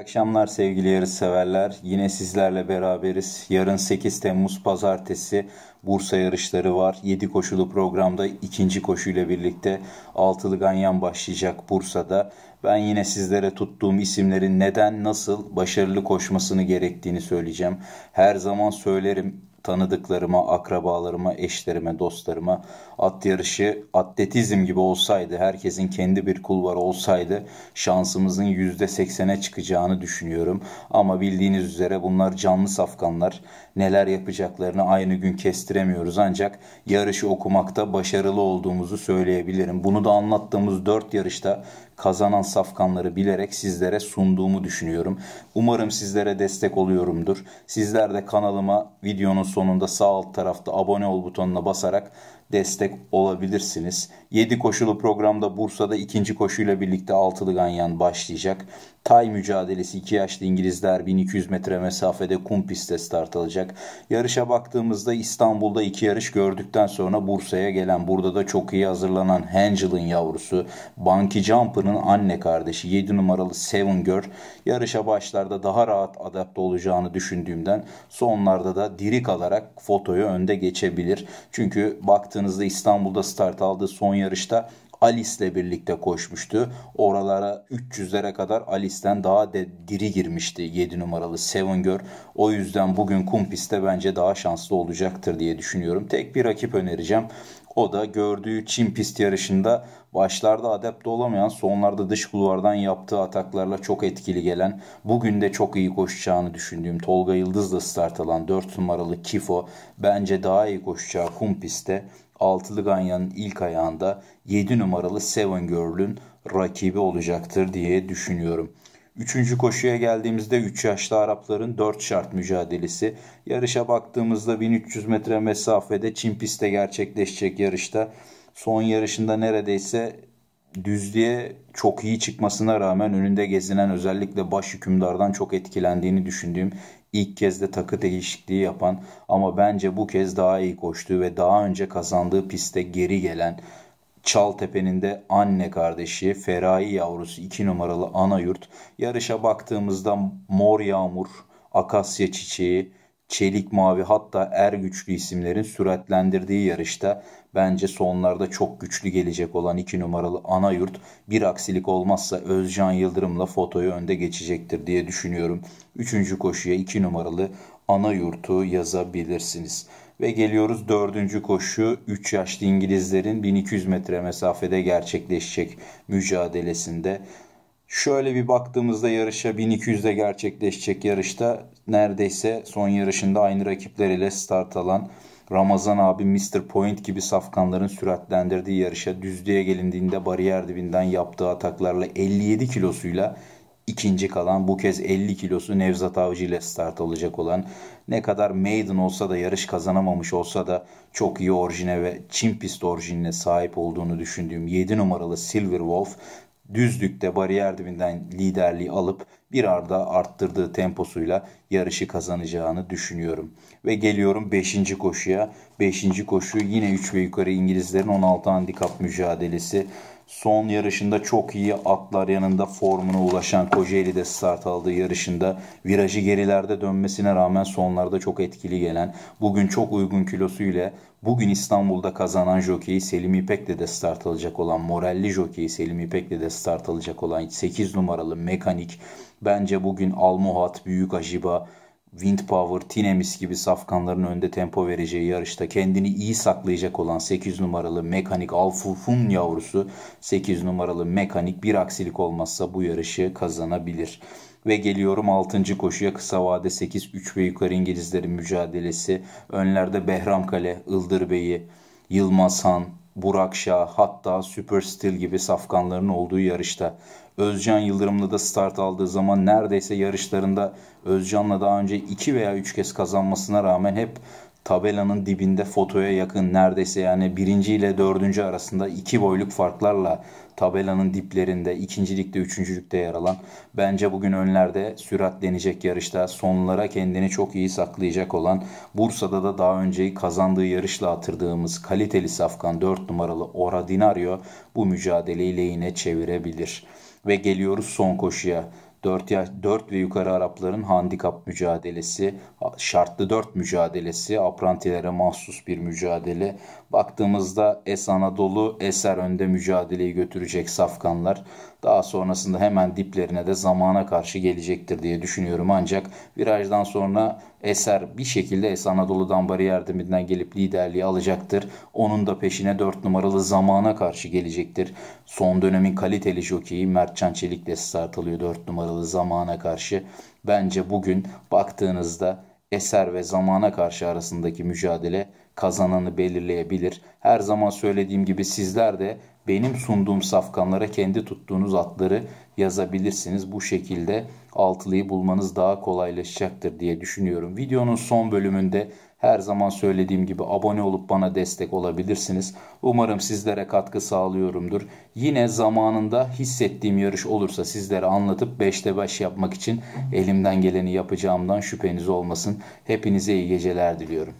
Akşamlar sevgili yarış severler. Yine sizlerle beraberiz. Yarın 8 Temmuz pazartesi Bursa yarışları var. 7 koşulu programda ikinci koşuyla birlikte altılı ganyan başlayacak Bursa'da. Ben yine sizlere tuttuğum isimlerin neden nasıl başarılı koşmasını gerektiğini söyleyeceğim. Her zaman söylerim tanıdıklarıma, akrabalarıma, eşlerime, dostlarıma at yarışı atletizm gibi olsaydı, herkesin kendi bir kulvarı olsaydı şansımızın %80'e çıkacağını düşünüyorum. Ama bildiğiniz üzere bunlar canlı safkanlar. Neler yapacaklarını aynı gün kestiremiyoruz ancak yarışı okumakta başarılı olduğumuzu söyleyebilirim. Bunu da anlattığımız 4 yarışta kazanan safkanları bilerek sizlere sunduğumu düşünüyorum. Umarım sizlere destek oluyorumdur. Sizler de kanalıma videonun sonunda sağ alt tarafta abone ol butonuna basarak destek olabilirsiniz. 7 koşulu programda Bursa'da ikinci koşuyla birlikte altılı ganyan başlayacak. Tay mücadelesi 2 yaşlı İngilizler 1200 metre mesafede kum pistte start alacak. Yarışa baktığımızda İstanbul'da iki yarış gördükten sonra Bursa'ya gelen burada da çok iyi hazırlanan Angel'ın yavrusu Banki Jumper'ın anne kardeşi 7 numaralı Seven Girl yarışa başlarda daha rahat adapte olacağını düşündüğümden sonlarda da diri kalarak fotoyu önde geçebilir. Çünkü baktığımızda baktığınızda İstanbul'da start aldığı son yarışta Alice'le birlikte koşmuştu. Oralara 300'lere kadar Alice'den daha de diri girmişti 7 numaralı Seven Girl. O yüzden bugün kum pistte bence daha şanslı olacaktır diye düşünüyorum. Tek bir rakip önereceğim. O da gördüğü Çin pist yarışında başlarda adapte olamayan sonlarda dış kulvardan yaptığı ataklarla çok etkili gelen bugün de çok iyi koşacağını düşündüğüm Tolga Yıldız'la start alan 4 numaralı Kifo bence daha iyi koşacağı kum pistte altılı ganyanın ilk ayağında 7 numaralı Seven Girl'ün rakibi olacaktır diye düşünüyorum. Üçüncü koşuya geldiğimizde 3 yaşlı Arapların 4 şart mücadelesi. Yarışa baktığımızda 1300 metre mesafede Çin pistte gerçekleşecek yarışta. Son yarışında neredeyse düzlüğe çok iyi çıkmasına rağmen önünde gezinen özellikle baş hükümdardan çok etkilendiğini düşündüğüm İlk kez de takı değişikliği yapan ama bence bu kez daha iyi koştuğu ve daha önce kazandığı piste geri gelen Çaltepe'nin de anne kardeşi Ferai yavrusu 2 numaralı ana yurt yarışa baktığımızda mor yağmur, akasya çiçeği, Çelik Mavi hatta Er güçlü isimlerin süratlendirdiği yarışta bence sonlarda çok güçlü gelecek olan 2 numaralı ana yurt bir aksilik olmazsa Özcan Yıldırım'la fotoyu önde geçecektir diye düşünüyorum. 3. koşuya 2 numaralı ana yurtu yazabilirsiniz. Ve geliyoruz dördüncü koşu 3 yaşlı İngilizlerin 1200 metre mesafede gerçekleşecek mücadelesinde. Şöyle bir baktığımızda yarışa 1200'de gerçekleşecek yarışta neredeyse son yarışında aynı rakipleriyle start alan Ramazan abi Mr. Point gibi safkanların süratlendirdiği yarışa düzlüğe gelindiğinde bariyer dibinden yaptığı ataklarla 57 kilosuyla ikinci kalan bu kez 50 kilosu Nevzat Avcı ile start olacak olan ne kadar maiden olsa da yarış kazanamamış olsa da çok iyi orijine ve çim pist orijinine sahip olduğunu düşündüğüm 7 numaralı Silver Wolf düzlükte bariyer dibinden liderliği alıp bir arda arttırdığı temposuyla yarışı kazanacağını düşünüyorum. Ve geliyorum 5. koşuya. 5. koşu yine 3 ve yukarı İngilizlerin 16 handikap mücadelesi. Son yarışında çok iyi atlar yanında formuna ulaşan Kocaeli'de start aldığı yarışında virajı gerilerde dönmesine rağmen sonlarda çok etkili gelen, bugün çok uygun kilosu ile bugün İstanbul'da kazanan jokeyi Selim İpek'le de start alacak olan, moralli jokeyi Selim İpek'le de start alacak olan 8 numaralı mekanik bence bugün Almuhat, Büyük Ajiba, Wind Power, Tinemis gibi safkanların önde tempo vereceği yarışta kendini iyi saklayacak olan 8 numaralı mekanik Alfufun yavrusu 8 numaralı mekanik bir aksilik olmazsa bu yarışı kazanabilir. Ve geliyorum 6. koşuya kısa vade 8 3 ve yukarı İngilizlerin mücadelesi. Önlerde Behram Kale, Ildır Bey'i, Yılmaz Han, Burak Şah hatta Super Steel gibi safkanların olduğu yarışta. Özcan Yıldırım'la da start aldığı zaman neredeyse yarışlarında Özcan'la daha önce 2 veya 3 kez kazanmasına rağmen hep tabelanın dibinde fotoya yakın neredeyse yani birinci ile dördüncü arasında iki boyluk farklarla tabelanın diplerinde ikincilikte üçüncülükte yer alan bence bugün önlerde süratlenecek yarışta sonlara kendini çok iyi saklayacak olan Bursa'da da daha önceyi kazandığı yarışla hatırladığımız kaliteli safkan 4 numaralı Ora Dinario bu mücadeleyi lehine çevirebilir. Ve geliyoruz son koşuya. 4, yaş, 4 ve yukarı Arapların handikap mücadelesi, şartlı 4 mücadelesi, aprantilere mahsus bir mücadele. Baktığımızda Es Anadolu, Eser önde mücadeleyi götürecek safkanlar. Daha sonrasında hemen diplerine de zamana karşı gelecektir diye düşünüyorum. Ancak virajdan sonra Eser bir şekilde Es Anadolu'dan bariyer deminden gelip liderliği alacaktır. Onun da peşine 4 numaralı zamana karşı gelecektir. Son dönemin kaliteli jokeyi Mertcan Çelik'le start alıyor 4 numaralı bağlı zamana karşı bence bugün baktığınızda eser ve zamana karşı arasındaki mücadele kazananı belirleyebilir. Her zaman söylediğim gibi sizler de benim sunduğum safkanlara kendi tuttuğunuz atları yazabilirsiniz. Bu şekilde altılıyı bulmanız daha kolaylaşacaktır diye düşünüyorum. Videonun son bölümünde her zaman söylediğim gibi abone olup bana destek olabilirsiniz. Umarım sizlere katkı sağlıyorumdur. Yine zamanında hissettiğim yarış olursa sizlere anlatıp 5'te 5 yapmak için elimden geleni yapacağımdan şüpheniz olmasın. Hepinize iyi geceler diliyorum.